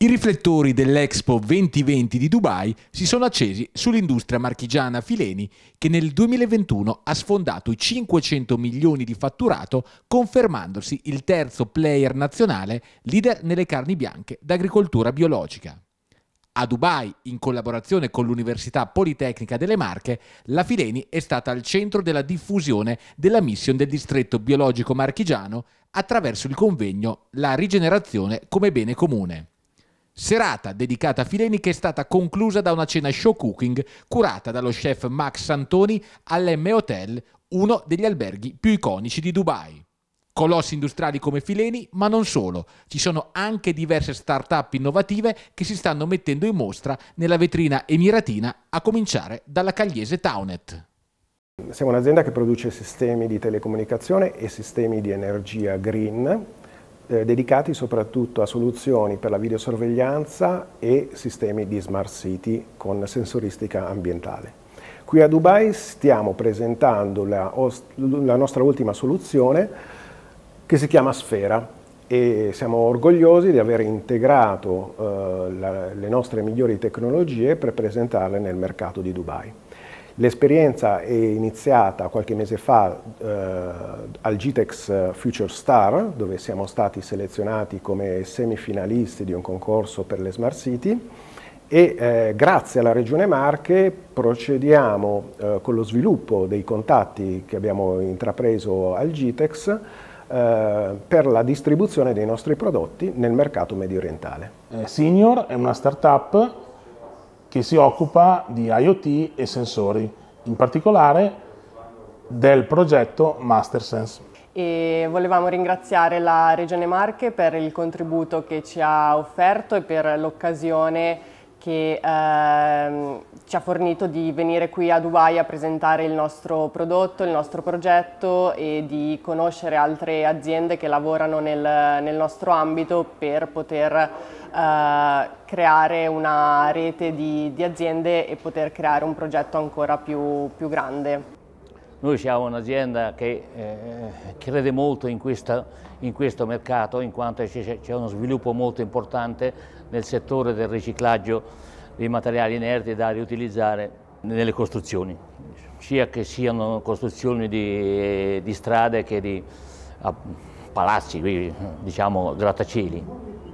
I riflettori dell'Expo 2020 di Dubai si sono accesi sull'industria marchigiana Fileni che nel 2021 ha sfondato i 500 milioni di fatturato confermandosi il terzo player nazionale leader nelle carni bianche d'agricoltura biologica. A Dubai, in collaborazione con l'Università Politecnica delle Marche, la Fileni è stata al centro della diffusione della mission del distretto biologico marchigiano attraverso il convegno La rigenerazione come bene comune. Serata dedicata a Fileni che è stata conclusa da una cena show cooking curata dallo chef Max Santoni all'M Hotel, uno degli alberghi più iconici di Dubai. Colossi industriali come Fileni, ma non solo, ci sono anche diverse start-up innovative che si stanno mettendo in mostra nella vetrina emiratina, a cominciare dalla Cagliese Townet. Siamo un'azienda che produce sistemi di telecomunicazione e sistemi di energia green eh, dedicati soprattutto a soluzioni per la videosorveglianza e sistemi di smart city con sensoristica ambientale. Qui a Dubai stiamo presentando la, la nostra ultima soluzione che si chiama Sfera e siamo orgogliosi di aver integrato eh, la, le nostre migliori tecnologie per presentarle nel mercato di Dubai. L'esperienza è iniziata qualche mese fa eh, al GTEX Future Star, dove siamo stati selezionati come semifinalisti di un concorso per le Smart City e eh, grazie alla Regione Marche procediamo eh, con lo sviluppo dei contatti che abbiamo intrapreso al GTEX eh, per la distribuzione dei nostri prodotti nel mercato medio orientale. Eh, Senior è una start-up che si occupa di IoT e sensori, in particolare del progetto MasterSense. E volevamo ringraziare la Regione Marche per il contributo che ci ha offerto e per l'occasione che ehm, ci ha fornito di venire qui a Dubai a presentare il nostro prodotto, il nostro progetto e di conoscere altre aziende che lavorano nel, nel nostro ambito per poter eh, creare una rete di, di, aziende e poter creare un progetto ancora più, più grande. Noi siamo un'azienda che eh, crede molto in, questa, in, questo mercato in quanto c'è uno sviluppo molto importante nel settore del riciclaggio dei materiali inerti da riutilizzare nelle costruzioni, sia che siano costruzioni di, di strade che di ah, palazzi, diciamo grattacieli.